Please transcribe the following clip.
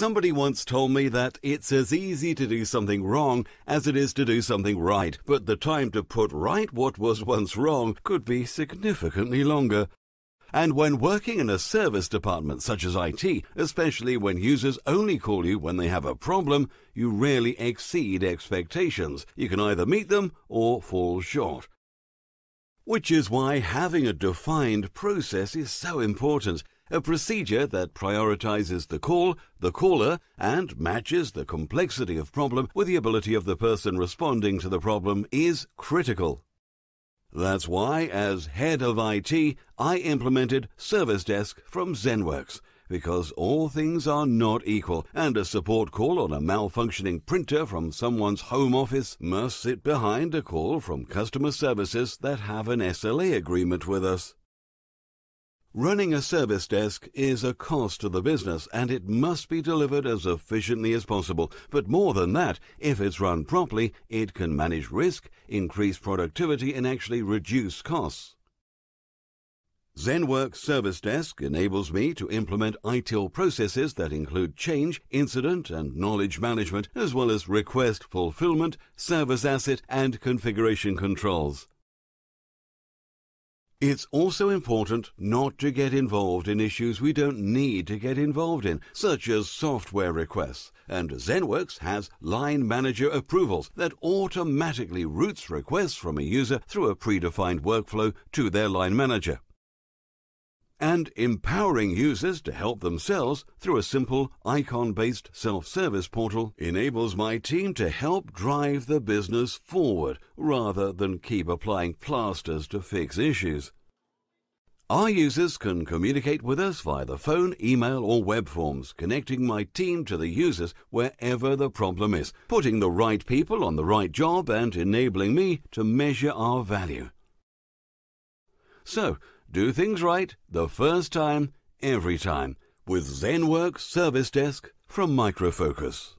Somebody once told me that it's as easy to do something wrong as it is to do something right, but the time to put right what was once wrong could be significantly longer. And when working in a service department such as IT, especially when users only call you when they have a problem, you rarely exceed expectations. You can either meet them or fall short. Which is why having a defined process is so important, a procedure that prioritizes the call, the caller, and matches the complexity of problem with the ability of the person responding to the problem is critical. That's why, as head of IT, I implemented Service Desk from ZenWorks – because all things are not equal, and a support call on a malfunctioning printer from someone's home office must sit behind a call from customer services that have an SLA agreement with us. Running a service desk is a cost to the business and it must be delivered as efficiently as possible. But more than that, if it's run properly, it can manage risk, increase productivity, and actually reduce costs. ZenWorks Service Desk enables me to implement ITIL processes that include change, incident and knowledge management, as well as request fulfillment, service asset and configuration controls. It's also important not to get involved in issues we don't need to get involved in, such as software requests. And ZenWorks has line manager approvals that automatically routes requests from a user through a predefined workflow to their line manager and empowering users to help themselves through a simple icon-based self-service portal enables my team to help drive the business forward rather than keep applying plasters to fix issues. Our users can communicate with us via the phone, email or web forms, connecting my team to the users wherever the problem is, putting the right people on the right job and enabling me to measure our value. So, do things right the first time, every time with ZenWorks Service Desk from Microfocus.